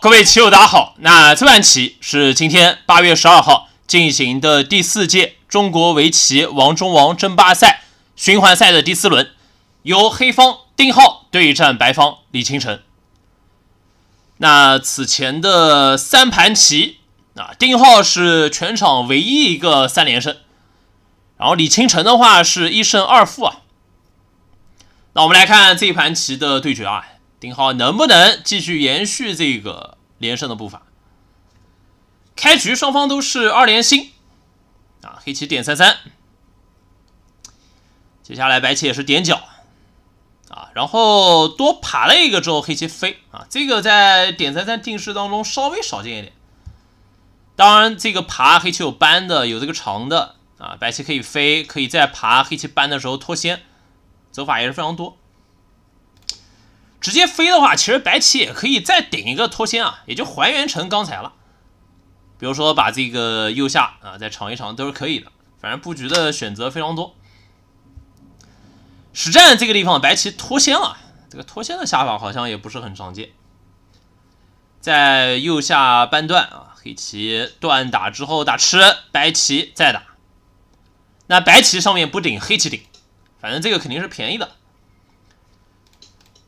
各位棋友，大家好。那这盘棋是今天八月十二号进行的第四届中国围棋王中王争霸赛循环赛的第四轮，由黑方丁浩对战白方李清晨。那此前的三盘棋啊，丁浩是全场唯一一个三连胜，然后李清晨的话是一胜二负啊。那我们来看这一盘棋的对决啊。丁浩能不能继续延续这个连胜的步伐？开局双方都是二连星啊，黑棋点三三，接下来白棋也是点角啊，然后多爬了一个之后，黑棋飞啊，这个在点三三定式当中稍微少见一点。当然，这个爬黑棋有搬的，有这个长的啊，白棋可以飞，可以在爬黑棋搬的时候脱先，走法也是非常多。直接飞的话，其实白棋也可以再顶一个脱先啊，也就还原成刚才了。比如说把这个右下啊再尝一尝都是可以的，反正布局的选择非常多。实战这个地方白棋脱先了，这个脱先的下法好像也不是很常见。在右下半段啊，黑棋断打之后打吃，白棋再打，那白棋上面不顶黑棋顶，反正这个肯定是便宜的。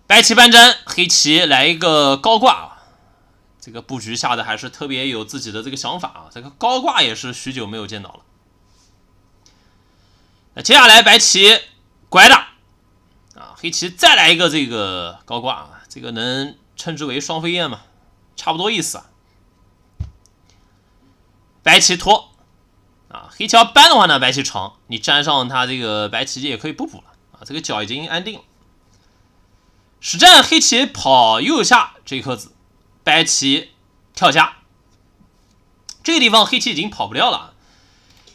白棋搬粘，黑棋来一个高挂啊！这个布局下的还是特别有自己的这个想法啊！这个高挂也是许久没有见到了。那接下来白棋拐打啊，黑棋再来一个这个高挂啊，这个能称之为双飞燕吗？差不多意思啊。白棋拖啊，黑棋要搬的话呢，白棋长，你粘上它这个白棋也可以不补了啊，这个角已经安定了。实战黑棋跑右下这颗子，白棋跳下，这个地方黑棋已经跑不掉了，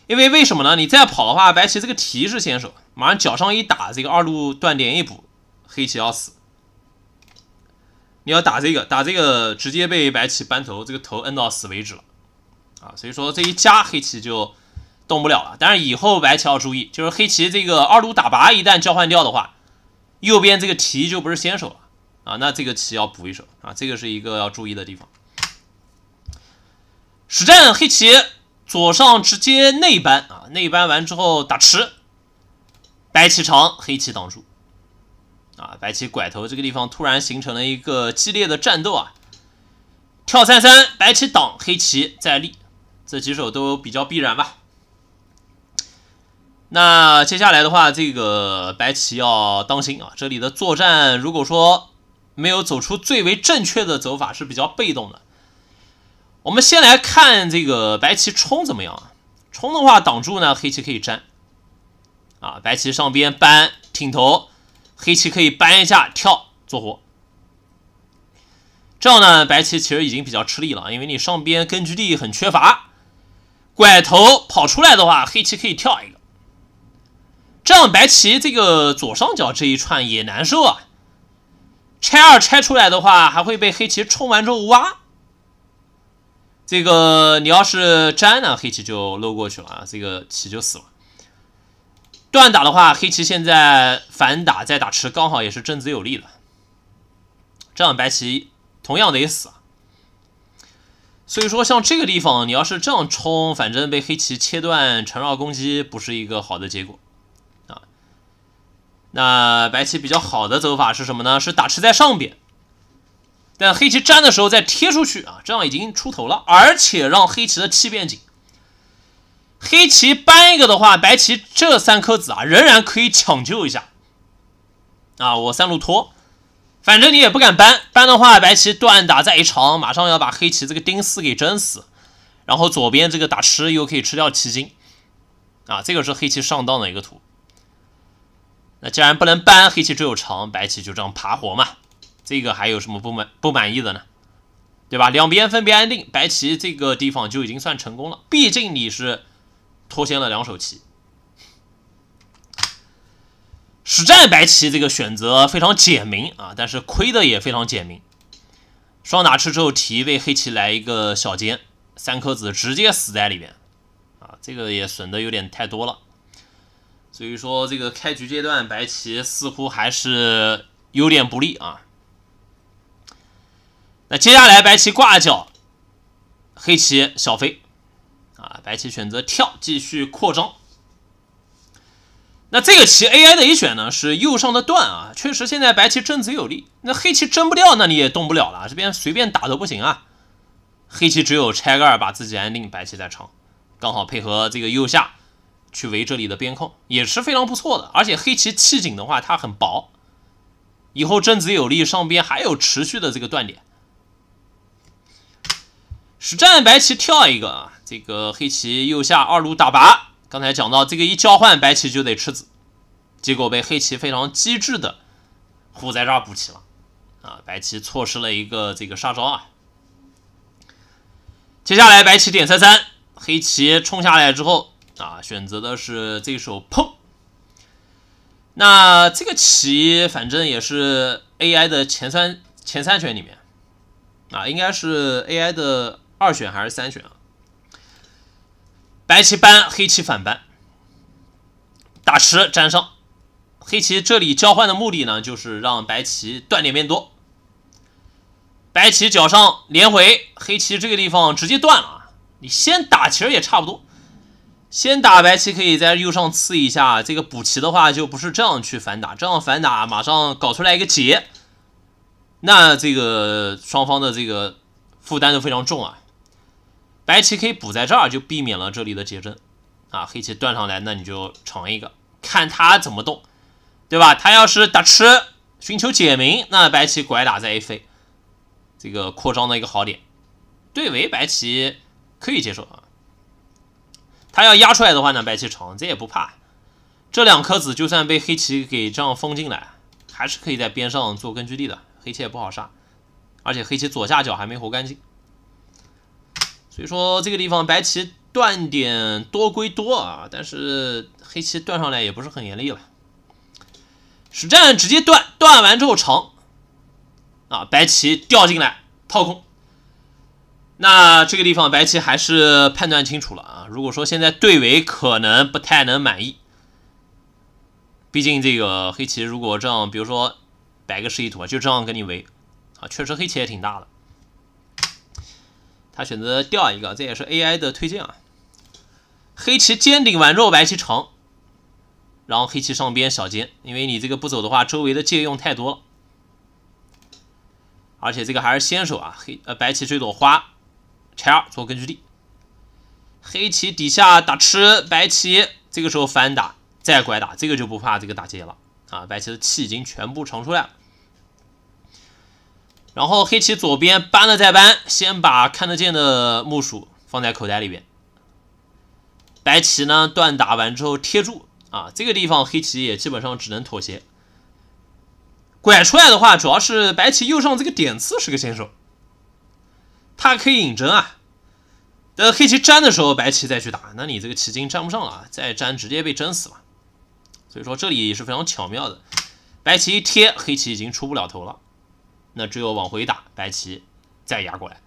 因为为什么呢？你再跑的话，白棋这个提是先手，马上脚上一打，这个二路断点一补，黑棋要死。你要打这个，打这个直接被白棋扳头，这个头摁到死为止了啊！所以说这一夹黑棋就动不了了。但是以后白棋要注意，就是黑棋这个二路打拔一旦交换掉的话。右边这个棋就不是先手了啊，那这个棋要补一手啊，这个是一个要注意的地方。实战黑棋左上直接内扳啊，内扳完之后打吃，白棋长，黑棋挡住啊，白棋拐头这个地方突然形成了一个激烈的战斗啊，跳三三，白棋挡，黑棋再立，这几手都比较必然吧。那接下来的话，这个白棋要当心啊！这里的作战，如果说没有走出最为正确的走法，是比较被动的。我们先来看这个白棋冲怎么样？冲的话，挡住呢，黑棋可以粘。啊，白棋上边搬挺头，黑棋可以搬一下跳做活。这样呢，白棋其实已经比较吃力了，因为你上边根据地很缺乏。拐头跑出来的话，黑棋可以跳一。这样白棋这个左上角这一串也难受啊，拆二拆出来的话，还会被黑棋冲完之后挖。这个你要是粘呢，黑棋就漏过去了啊，这个棋就死了。断打的话，黑棋现在反打再打吃，刚好也是正子有利的。这样白棋同样得死。所以说，像这个地方你要是这样冲，反正被黑棋切断缠绕攻击，不是一个好的结果。那白棋比较好的走法是什么呢？是打吃在上边，但黑棋粘的时候再贴出去啊，这样已经出头了，而且让黑棋的气变紧。黑棋搬一个的话，白棋这三颗子啊仍然可以抢救一下。啊，我三路拖，反正你也不敢搬，搬的话白棋断打再一长，马上要把黑棋这个钉四给蒸死，然后左边这个打吃又可以吃掉七金。啊，这个是黑棋上当的一个图。那既然不能搬，黑棋只有长，白棋就这样爬活嘛。这个还有什么不满不满意的呢？对吧？两边分别安定，白棋这个地方就已经算成功了。毕竟你是脱先了两手棋。实战白棋这个选择非常简明啊，但是亏的也非常简明。双打吃之后提位，黑棋来一个小尖，三颗子直接死在里面，啊，这个也损的有点太多了。所以说，这个开局阶段，白棋似乎还是有点不利啊。那接下来，白棋挂角，黑棋小飞，啊，白棋选择跳，继续扩张。那这个棋 AI 的一选呢，是右上的断啊。确实，现在白棋争子有利，那黑棋争不掉，那你也动不了了。这边随便打都不行啊。黑棋只有拆盖儿把自己安定，白棋在长，刚好配合这个右下。去围这里的边控也是非常不错的，而且黑棋气井的话，它很薄，以后正子有力，上边还有持续的这个断点。实战白棋跳一个啊，这个黑棋右下二路打拔，刚才讲到这个一交换白棋就得吃子，结果被黑棋非常机智的糊在这补棋了啊，白棋错失了一个这个杀招啊。接下来白棋点三三，黑棋冲下来之后。啊，选择的是这首碰。那这个棋反正也是 AI 的前三前三选里面啊，应该是 AI 的二选还是三选啊？白棋扳，黑棋反扳，打吃粘上。黑棋这里交换的目的呢，就是让白棋断点变多。白棋角上连回，黑棋这个地方直接断了。你先打其实也差不多。先打白棋可以在右上刺一下，这个补棋的话就不是这样去反打，这样反打马上搞出来一个劫，那这个双方的这个负担就非常重啊。白棋可以补在这儿就避免了这里的劫阵啊。黑棋断上来，那你就尝一个，看他怎么动，对吧？他要是打吃寻求解明，那白棋拐打再 A 飞，这个扩张的一个好点，对围白棋可以接受啊。他要压出来的话呢，白棋长，这也不怕。这两颗子就算被黑棋给这样封进来，还是可以在边上做根据地的。黑棋也不好杀，而且黑棋左下角还没活干净。所以说这个地方白棋断点多归多啊，但是黑棋断上来也不是很严厉了。实战直接断，断完之后长，啊，白棋掉进来掏空。那这个地方白棋还是判断清楚了。如果说现在对围可能不太能满意，毕竟这个黑棋如果这样，比如说摆个示意图啊，就这样给你围啊，确实黑棋也挺大的。他选择掉一个，这也是 AI 的推荐啊。黑棋尖顶完之后，白棋长，然后黑棋上边小尖，因为你这个不走的话，周围的借用太多了，而且这个还是先手啊。黑呃白棋这朵花拆二做根据地。黑棋底下打吃，白棋这个时候反打，再拐打，这个就不怕这个打劫了啊！白棋的气已经全部长出来了。然后黑棋左边搬了再搬，先把看得见的木薯放在口袋里边。白棋呢，断打完之后贴住啊，这个地方黑棋也基本上只能妥协。拐出来的话，主要是白棋右上这个点刺是个先手，它可以引针啊。等黑棋粘的时候，白棋再去打，那你这个棋筋粘不上了啊！再粘直接被粘死了。所以说这里也是非常巧妙的，白棋一贴，黑棋已经出不了头了，那只有往回打，白棋再压过来，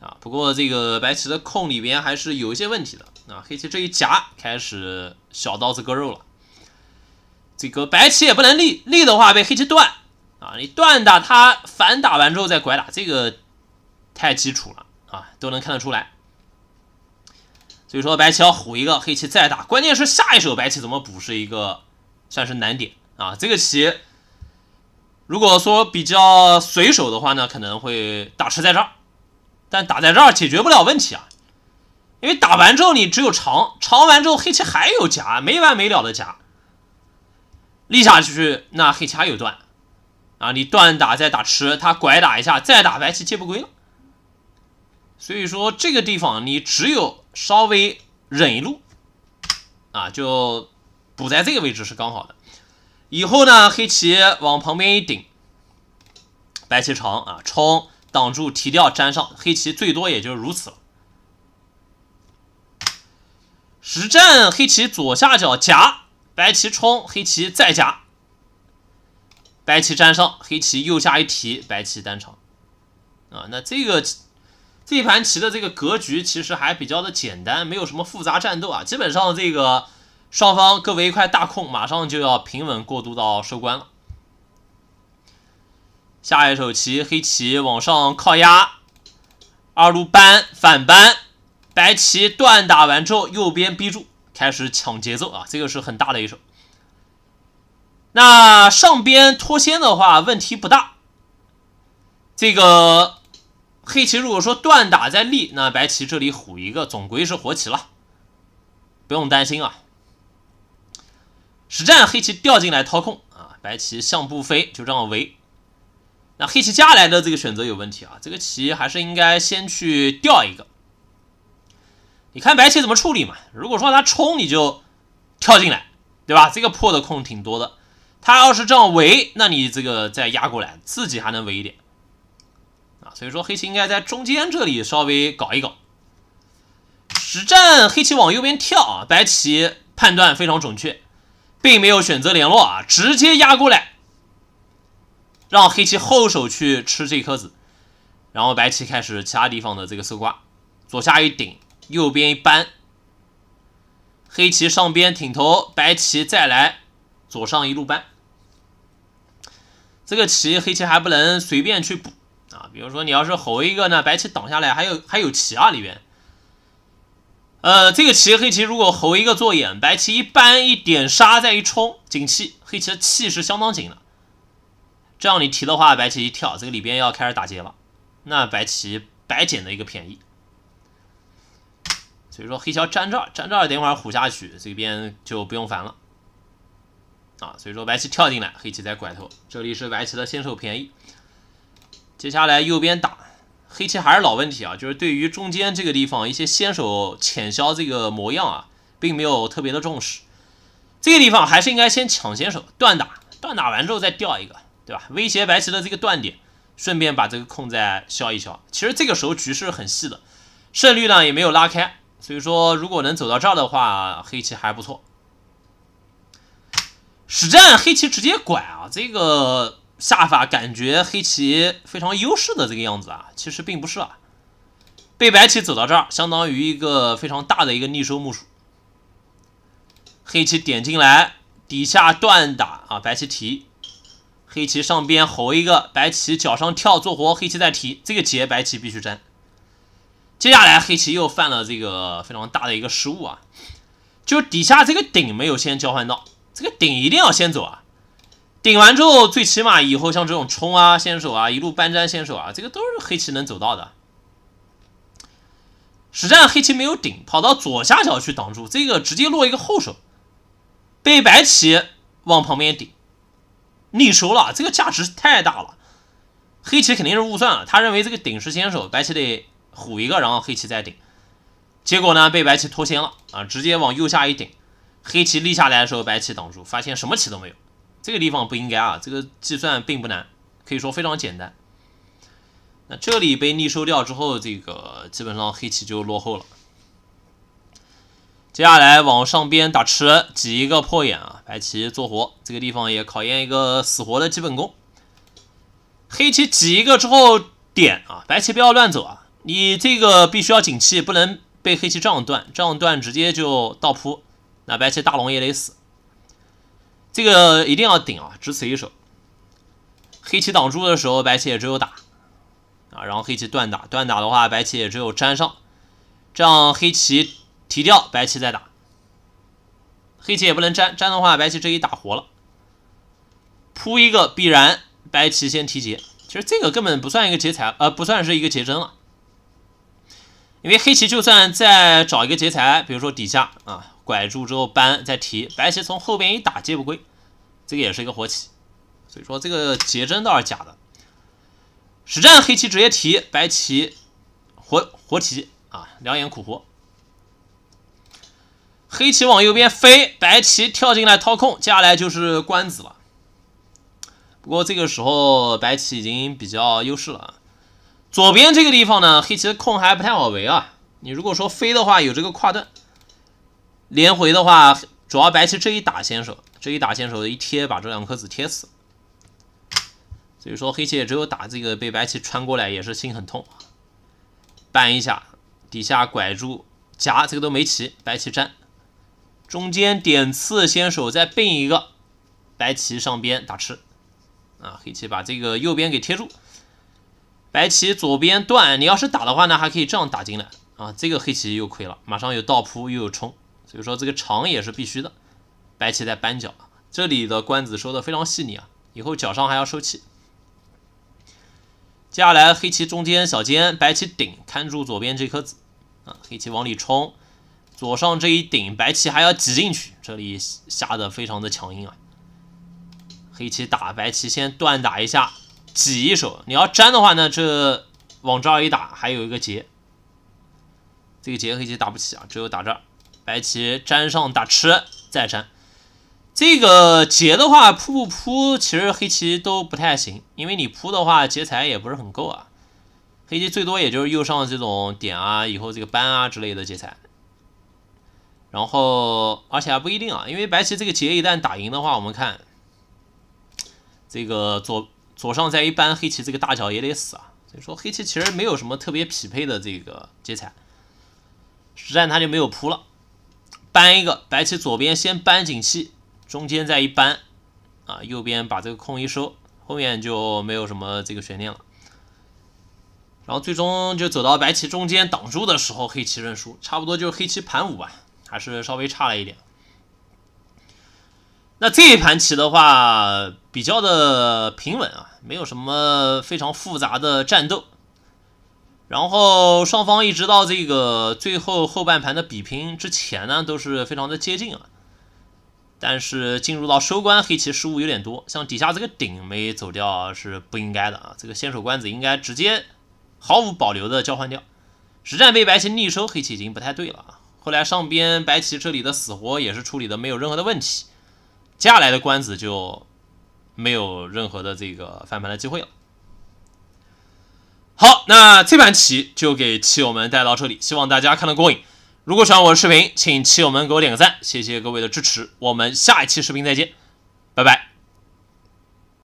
啊！不过这个白棋的空里边还是有一些问题的啊！黑棋这一夹开始小刀子割肉了，这个白棋也不能立，立的话被黑棋断啊！你断打他，反打完之后再拐打，这个太基础了啊，都能看得出来。所以说白棋要虎一个黑棋再打，关键是下一手白棋怎么补是一个算是难点啊。这个棋如果说比较随手的话呢，可能会打吃在这儿，但打在这儿解决不了问题啊，因为打完之后你只有长，长完之后黑棋还有夹，没完没了的夹，立下去那黑棋还有断啊，你断打再打吃，他拐打一下再打白棋接不归了。所以说这个地方你只有。稍微忍一路啊，就补在这个位置是刚好的。以后呢，黑棋往旁边一顶，白棋长啊冲，挡住提掉粘上，黑棋最多也就如此了。实战黑棋左下角夹，白棋冲，黑棋再夹，白棋粘上，黑棋右下一提，白棋单长啊，那这个。这一盘棋的这个格局其实还比较的简单，没有什么复杂战斗啊。基本上这个双方各为一块大空，马上就要平稳过渡到收官了。下一手棋，黑棋往上靠压，二路扳反扳，白棋断打完之后右边逼住，开始抢节奏啊，这个是很大的一手。那上边脱先的话问题不大，这个。黑棋如果说断打在立，那白棋这里虎一个，总归是活棋了，不用担心啊。实战黑棋掉进来掏空啊，白棋象不飞就让围，那黑棋下来的这个选择有问题啊，这个棋还是应该先去掉一个。你看白棋怎么处理嘛？如果说他冲，你就跳进来，对吧？这个破的空挺多的，他要是这样围，那你这个再压过来，自己还能围一点。所以说黑棋应该在中间这里稍微搞一搞。实战黑棋往右边跳，啊，白棋判断非常准确，并没有选择联络啊，直接压过来，让黑棋后手去吃这颗子。然后白棋开始其他地方的这个搜刮，左下一顶，右边一扳，黑棋上边挺头，白棋再来左上一路扳。这个棋黑棋还不能随便去补。比如说你要是吼一个呢，白棋挡下来，还有还有棋啊里边。呃，这个棋黑棋如果吼一个做眼，白棋一般一点杀再一冲紧气，黑棋的气是相当紧了。这样你提的话，白棋一跳，这个里边要开始打劫了，那白棋白捡的一个便宜。所以说黑棋儿，着这儿，等会儿虎下去，这边就不用烦了。啊，所以说白棋跳进来，黑棋再拐头，这里是白棋的先手便宜。接下来右边打黑棋还是老问题啊，就是对于中间这个地方一些先手浅削这个模样啊，并没有特别的重视。这个地方还是应该先抢先手断打，断打完之后再掉一个，对吧？威胁白棋的这个断点，顺便把这个空再消一消。其实这个时候局势很细的，胜率呢也没有拉开，所以说如果能走到这儿的话，黑棋还不错。实战黑棋直接拐啊，这个。下法感觉黑棋非常优势的这个样子啊，其实并不是啊。被白棋走到这儿，相当于一个非常大的一个逆收目数。黑棋点进来，底下断打啊，白棋提，黑棋上边吼一个，白棋脚上跳做活，黑棋再提，这个劫白棋必须粘。接下来黑棋又犯了这个非常大的一个失误啊，就底下这个顶没有先交换到，这个顶一定要先走啊。顶完之后，最起码以后像这种冲啊、先手啊、一路搬粘先手啊，这个都是黑棋能走到的。实战黑棋没有顶，跑到左下角去挡住，这个直接落一个后手，被白棋往旁边顶，逆收了，这个价值太大了。黑棋肯定是误算了，他认为这个顶是先手，白棋得虎一个，然后黑棋再顶。结果呢，被白棋脱先了啊，直接往右下一顶，黑棋立下来的时候，白棋挡住，发现什么棋都没有。这个地方不应该啊，这个计算并不难，可以说非常简单。那这里被逆收掉之后，这个基本上黑棋就落后了。接下来往上边打吃，挤一个破眼啊，白棋做活。这个地方也考验一个死活的基本功。黑棋挤一个之后点啊，白棋不要乱走啊，你这个必须要景气，不能被黑棋这样断，这样断直接就倒扑，那白棋大龙也得死。这个一定要顶啊！只此一手，黑棋挡住的时候，白棋也只有打啊。然后黑棋断打，断打的话，白棋也只有粘上。这样黑棋提掉，白棋再打。黑棋也不能粘，粘的话，白棋这一打活了，扑一个必然白棋先提劫。其实这个根本不算一个劫财，呃，不算是一个劫争了，因为黑棋就算再找一个劫财，比如说底下啊。拐住之后扳再提，白棋从后边一打接不归，这个也是一个活棋，所以说这个结真倒是假的。实战黑棋直接提，白棋活活棋啊，两眼苦活。黑棋往右边飞，白棋跳进来掏空，接下来就是官子了。不过这个时候白棋已经比较优势了啊。左边这个地方呢，黑棋的控还不太好围啊。你如果说飞的话，有这个跨断。连回的话，主要白棋这一打先手，这一打先手一贴，把这两颗子贴死。所以说黑棋也只有打这个，被白棋穿过来也是心很痛。扳一下，底下拐住夹，这个都没棋，白棋粘，中间点刺先手，再并一个，白棋上边打吃。啊，黑棋把这个右边给贴住，白棋左边断。你要是打的话呢，还可以这样打进来啊。这个黑棋又亏了，马上有倒扑又有冲。所以说这个长也是必须的。白棋在扳脚，这里的官子收的非常细腻啊，以后脚上还要收气。接下来黑棋中间小尖，白棋顶，看住左边这颗子啊，黑棋往里冲，左上这一顶，白棋还要挤进去，这里下的非常的强硬啊。黑棋打白棋先断打一下，挤一手，你要粘的话呢，这往这儿一打，还有一个劫，这个劫黑棋打不起啊，只有打这儿。白棋粘上打吃再粘，这个劫的话扑不扑，其实黑棋都不太行，因为你扑的话劫财也不是很够啊。黑棋最多也就是右上这种点啊，以后这个扳啊之类的劫财。然后而且还不一定啊，因为白棋这个劫一旦打赢的话，我们看这个左左上再一扳，黑棋这个大小也得死啊。所以说黑棋其实没有什么特别匹配的这个劫财，实战他就没有扑了。搬一个白棋左边先搬紧气，中间再一搬，啊，右边把这个空一收，后面就没有什么这个悬念了。然后最终就走到白棋中间挡住的时候，黑棋认输，差不多就是黑棋盘五吧，还是稍微差了一点。那这一盘棋的话，比较的平稳啊，没有什么非常复杂的战斗。然后双方一直到这个最后后半盘的比拼之前呢，都是非常的接近啊。但是进入到收官，黑棋失误有点多，像底下这个顶没走掉是不应该的啊。这个先手官子应该直接毫无保留的交换掉。实战被白棋逆收，黑棋已经不太对了啊。后来上边白棋这里的死活也是处理的没有任何的问题，接下来的官子就没有任何的这个翻盘的机会了。好，那这盘棋就给棋友们带到这里，希望大家看得过瘾。如果喜欢我的视频，请棋友们给我点个赞，谢谢各位的支持。我们下一期视频再见，拜拜。